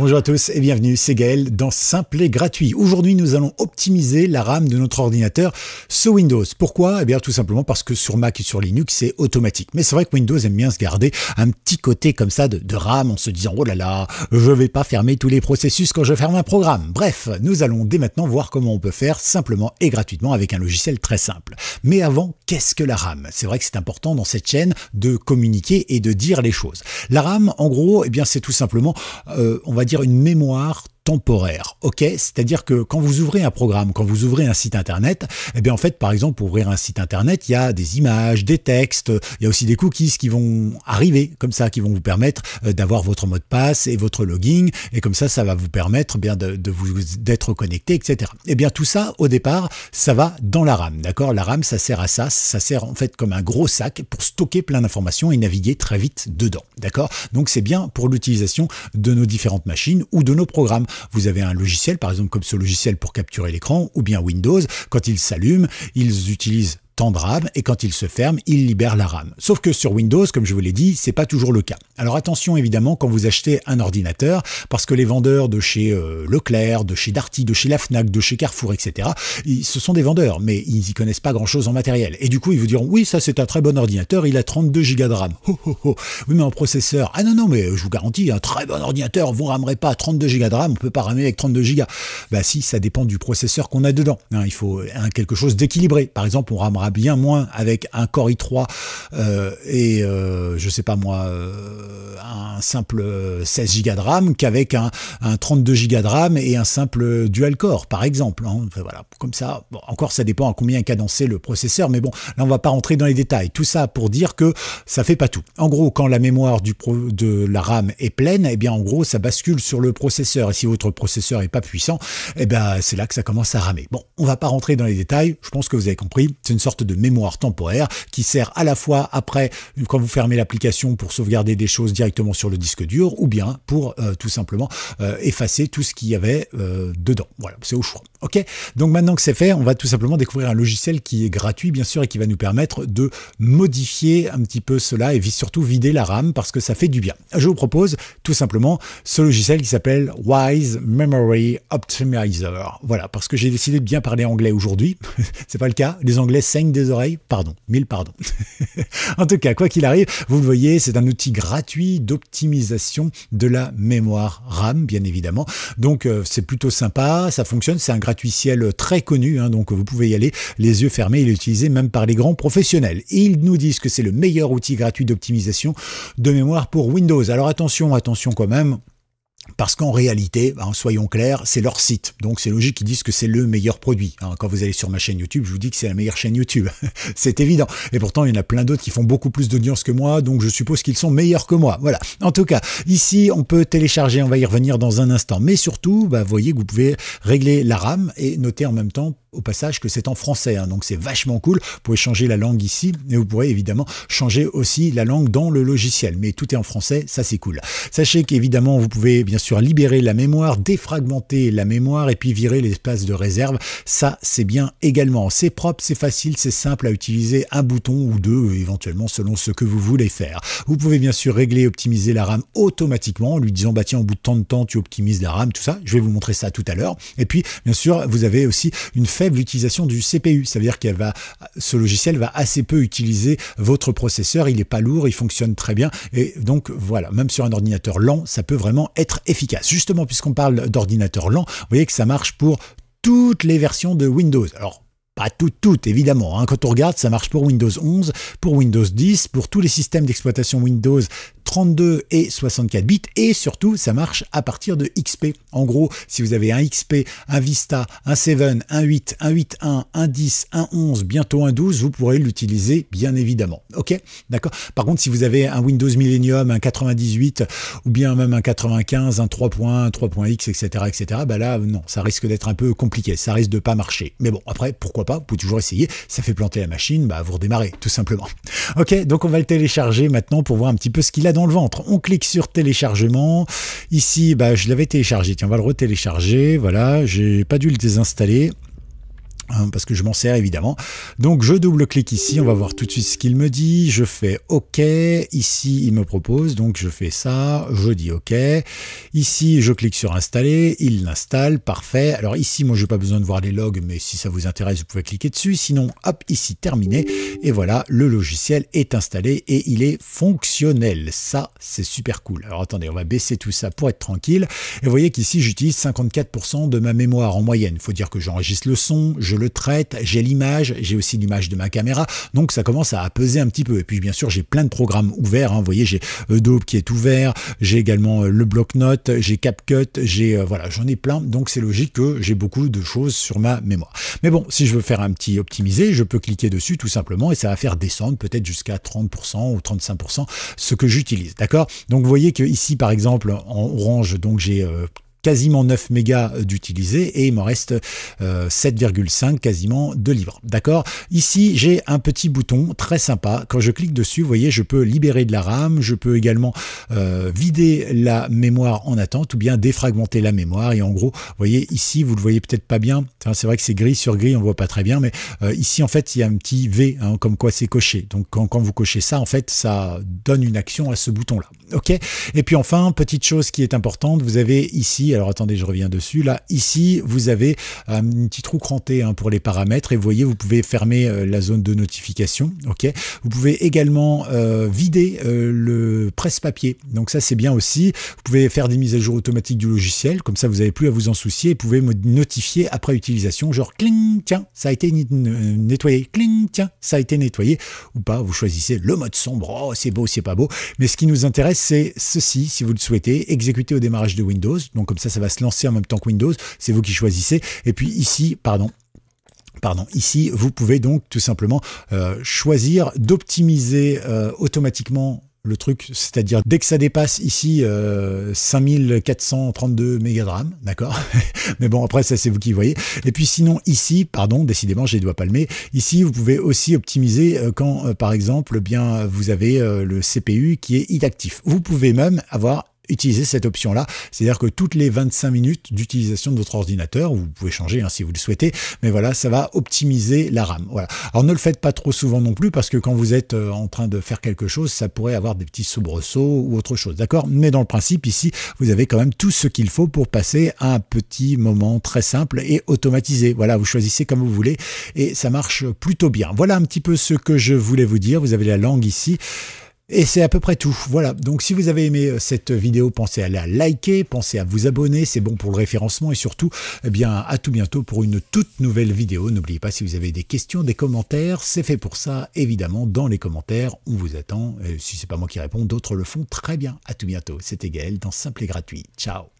Bonjour à tous et bienvenue, c'est Gaël dans Simple et Gratuit. Aujourd'hui, nous allons optimiser la RAM de notre ordinateur sous Windows. Pourquoi Eh bien, tout simplement parce que sur Mac et sur Linux, c'est automatique. Mais c'est vrai que Windows aime bien se garder un petit côté comme ça de, de RAM en se disant Oh là là, je vais pas fermer tous les processus quand je ferme un programme. Bref, nous allons dès maintenant voir comment on peut faire simplement et gratuitement avec un logiciel très simple. Mais avant, qu'est-ce que la RAM C'est vrai que c'est important dans cette chaîne de communiquer et de dire les choses. La RAM, en gros, eh bien, c'est tout simplement, euh, on va dire, dire une mémoire temporaire. OK, c'est-à-dire que quand vous ouvrez un programme, quand vous ouvrez un site internet, eh bien en fait par exemple pour ouvrir un site internet, il y a des images, des textes, il y a aussi des cookies qui vont arriver comme ça qui vont vous permettre euh, d'avoir votre mot de passe et votre login et comme ça ça va vous permettre eh bien de, vous d'être connecté etc. Eh bien tout ça au départ, ça va dans la RAM, d'accord La RAM ça sert à ça, ça sert en fait comme un gros sac pour stocker plein d'informations et naviguer très vite dedans, d'accord Donc c'est bien pour l'utilisation de nos différentes machines ou de nos programmes vous avez un logiciel, par exemple comme ce logiciel pour capturer l'écran, ou bien Windows, quand ils s'allument, ils utilisent de RAM et quand il se ferme, il libère la RAM. Sauf que sur Windows, comme je vous l'ai dit, c'est pas toujours le cas. Alors attention évidemment quand vous achetez un ordinateur parce que les vendeurs de chez euh, Leclerc, de chez Darty, de chez la Fnac, de chez Carrefour, etc. ce sont des vendeurs, mais ils y connaissent pas grand-chose en matériel. Et du coup, ils vous diront oui, ça c'est un très bon ordinateur, il a 32 Go de RAM. Oh, oh, oh. Oui, mais en processeur. Ah non non, mais je vous garantis, un très bon ordinateur, vous ramerez pas 32 Go de RAM, on peut pas ramer avec 32 Go. Bah si, ça dépend du processeur qu'on a dedans. Hein. il faut hein, quelque chose d'équilibré. Par exemple, on ramera bien moins avec un Core i3 euh, et euh, je sais pas moi euh, un simple 16 Go de RAM qu'avec un, 32 Go de RAM et un simple dual core par exemple. Hein. Enfin, voilà, comme ça. encore ça dépend à combien est cadencé le processeur, mais bon, là on va pas rentrer dans les détails. Tout ça pour dire que ça fait pas tout. En gros, quand la mémoire du de la RAM est pleine, et eh bien en gros ça bascule sur le processeur. Et si votre processeur est pas puissant, et eh bien c'est là que ça commence à ramer. Bon, on va pas rentrer dans les détails. Je pense que vous avez compris. C'est une sorte de mémoire temporaire qui sert à la fois après, quand vous fermez l'application, pour sauvegarder des choses directement sur le disque dur, ou bien pour euh, tout simplement euh, effacer tout ce qu'il y avait euh, dedans. Voilà, c'est au choix. Ok Donc maintenant que c'est fait, on va tout simplement découvrir un logiciel qui est gratuit bien sûr et qui va nous permettre de modifier un petit peu cela et surtout vider la RAM parce que ça fait du bien. Je vous propose tout simplement ce logiciel qui s'appelle Wise Memory Optimizer. Voilà, parce que j'ai décidé de bien parler anglais aujourd'hui. c'est pas le cas, les anglais saignent des oreilles, pardon, mille pardons. en tout cas, quoi qu'il arrive, vous le voyez, c'est un outil gratuit d'optimisation de la mémoire RAM bien évidemment. Donc euh, c'est plutôt sympa, ça fonctionne, c'est un gratuitiel très connu, hein, donc vous pouvez y aller les yeux fermés, il est utilisé même par les grands professionnels. Et ils nous disent que c'est le meilleur outil gratuit d'optimisation de mémoire pour Windows. Alors attention, attention quand même, parce qu'en réalité, hein, soyons clairs, c'est leur site. Donc c'est logique qu'ils disent que c'est le meilleur produit. Hein, quand vous allez sur ma chaîne YouTube, je vous dis que c'est la meilleure chaîne YouTube. c'est évident. Et pourtant, il y en a plein d'autres qui font beaucoup plus d'audience que moi, donc je suppose qu'ils sont meilleurs que moi. Voilà. En tout cas, ici, on peut télécharger, on va y revenir dans un instant. Mais surtout, bah, voyez que vous pouvez régler la RAM et noter en même temps au passage que c'est en français, hein. donc c'est vachement cool. Vous pouvez changer la langue ici, et vous pourrez évidemment changer aussi la langue dans le logiciel. Mais tout est en français, ça c'est cool. Sachez qu'évidemment, vous pouvez bien sûr libérer la mémoire, défragmenter la mémoire et puis virer l'espace de réserve. Ça, c'est bien également. C'est propre, c'est facile, c'est simple à utiliser. Un bouton ou deux, éventuellement, selon ce que vous voulez faire. Vous pouvez bien sûr régler optimiser la RAM automatiquement en lui disant, bah tiens, au bout de tant de temps, tu optimises la RAM, tout ça. Je vais vous montrer ça tout à l'heure. Et puis, bien sûr, vous avez aussi une l'utilisation utilisation du CPU. Ça veut dire qu'elle va, ce logiciel va assez peu utiliser votre processeur. Il n'est pas lourd, il fonctionne très bien. Et donc voilà, même sur un ordinateur lent, ça peut vraiment être efficace. Justement, puisqu'on parle d'ordinateur lent, vous voyez que ça marche pour toutes les versions de Windows. Alors, pas toutes, toutes, évidemment. Hein. Quand on regarde, ça marche pour Windows 11, pour Windows 10, pour tous les systèmes d'exploitation Windows 32 et 64 bits et surtout ça marche à partir de XP. En gros, si vous avez un XP, un Vista, un 7, un 8, un 8.1, un 10, un 11, bientôt un 12, vous pourrez l'utiliser bien évidemment. OK D'accord Par contre, si vous avez un Windows Millennium, un 98 ou bien même un 95, un 3.1, 3.x, etc., etc., bah là, non, ça risque d'être un peu compliqué, ça risque de pas marcher. Mais bon, après, pourquoi pas Vous pouvez toujours essayer. Ça fait planter la machine, bah vous redémarrez tout simplement. OK Donc on va le télécharger maintenant pour voir un petit peu ce qu'il a dans le ventre. On clique sur téléchargement. Ici, bah, je l'avais téléchargé. Tiens, on va le retélécharger. Voilà, j'ai pas dû le désinstaller. Hein, parce que je m'en sers évidemment. Donc je double-clique ici, on va voir tout de suite ce qu'il me dit, je fais OK, ici il me propose, donc je fais ça, je dis OK, ici je clique sur installer, il l'installe, parfait. Alors ici moi j'ai pas besoin de voir les logs, mais si ça vous intéresse vous pouvez cliquer dessus, sinon hop, ici terminé, et voilà, le logiciel est installé et il est fonctionnel, ça c'est super cool. Alors attendez, on va baisser tout ça pour être tranquille, et vous voyez qu'ici j'utilise 54% de ma mémoire en moyenne, il faut dire que j'enregistre le son, je le traite, j'ai l'image, j'ai aussi l'image de ma caméra, donc ça commence à peser un petit peu. Et puis bien sûr, j'ai plein de programmes ouverts, hein. vous voyez, j'ai euh, Adobe qui est ouvert, j'ai également euh, le bloc-notes, j'ai CapCut, j'ai euh, voilà, j'en ai plein, donc c'est logique que j'ai beaucoup de choses sur ma mémoire. Mais bon, si je veux faire un petit optimiser, je peux cliquer dessus tout simplement et ça va faire descendre peut-être jusqu'à 30% ou 35% ce que j'utilise, d'accord Donc vous voyez que ici par exemple en orange, donc j'ai quasiment 9 mégas d'utilisés et il m'en reste 7,5 euh, quasiment de livres. D'accord Ici, j'ai un petit bouton très sympa. Quand je clique dessus, vous voyez, je peux libérer de la RAM, je peux également euh, vider la mémoire en attente ou bien défragmenter la mémoire. Et en gros, vous voyez ici, vous le voyez peut-être pas bien. c'est vrai que c'est gris sur gris, on voit pas très bien, mais euh, ici, en fait, il y a un petit V, hein, comme quoi c'est coché. Donc quand vous cochez ça, en fait, ça donne une action à ce bouton-là. OK Et puis enfin, petite chose qui est importante, vous avez ici alors attendez, je reviens dessus, là, ici, vous avez euh, un petit trou cranté hein, pour les paramètres et vous voyez, vous pouvez fermer euh, la zone de notification, ok Vous pouvez également euh, vider le presse-papier, donc ça c'est bien aussi. Vous pouvez faire des mises à jour automatiques du logiciel, comme ça vous n'avez plus à vous en soucier vous pouvez me notifier après utilisation, genre cling, tiens, ça a été nettoyé, cling, tiens, ça a été nettoyé, ou pas, vous choisissez le mode sombre, oh, c'est beau, c'est pas beau, mais ce qui nous intéresse c'est ceci, si vous le souhaitez, exécuter au démarrage de Windows, donc comme ça, ça va se lancer en même temps que Windows. C'est vous qui choisissez. Et puis ici, pardon, Pardon. Ici, vous pouvez donc tout simplement euh, choisir d'optimiser euh, automatiquement le truc, c'est-à-dire dès que ça dépasse ici 5432 euh, mégas d'accord Mais bon, après ça c'est vous qui voyez. Et puis sinon ici, pardon, décidément j'ai les le palmés. Ici, vous pouvez aussi optimiser quand par exemple, eh bien vous avez le CPU qui est inactif. Vous pouvez même avoir utiliser cette option-là. C'est-à-dire que toutes les 25 minutes d'utilisation de votre ordinateur, vous pouvez changer hein, si vous le souhaitez, mais voilà, ça va optimiser la RAM. Voilà. Alors ne le faites pas trop souvent non plus, parce que quand vous êtes euh, en train de faire quelque chose, ça pourrait avoir des petits soubresauts ou autre chose, d'accord Mais dans le principe, ici, vous avez quand même tout ce qu'il faut pour passer à un petit moment très simple et automatisé. Voilà, vous choisissez comme vous voulez et ça marche plutôt bien. Voilà un petit peu ce que je voulais vous dire. Vous avez la langue ici. Et c'est à peu près tout. Voilà. Donc si vous avez aimé euh, cette vidéo, pensez à la liker, pensez à vous abonner, c'est bon pour le référencement et surtout, eh bien, à tout bientôt pour une toute nouvelle vidéo. N'oubliez pas si vous avez des questions, des commentaires, c'est fait pour ça, évidemment, dans les commentaires, on vous attend. Et euh, si c'est pas moi qui réponds, d'autres le font très bien. À tout bientôt. C'était Gaël dans Simple et Gratuit. Ciao.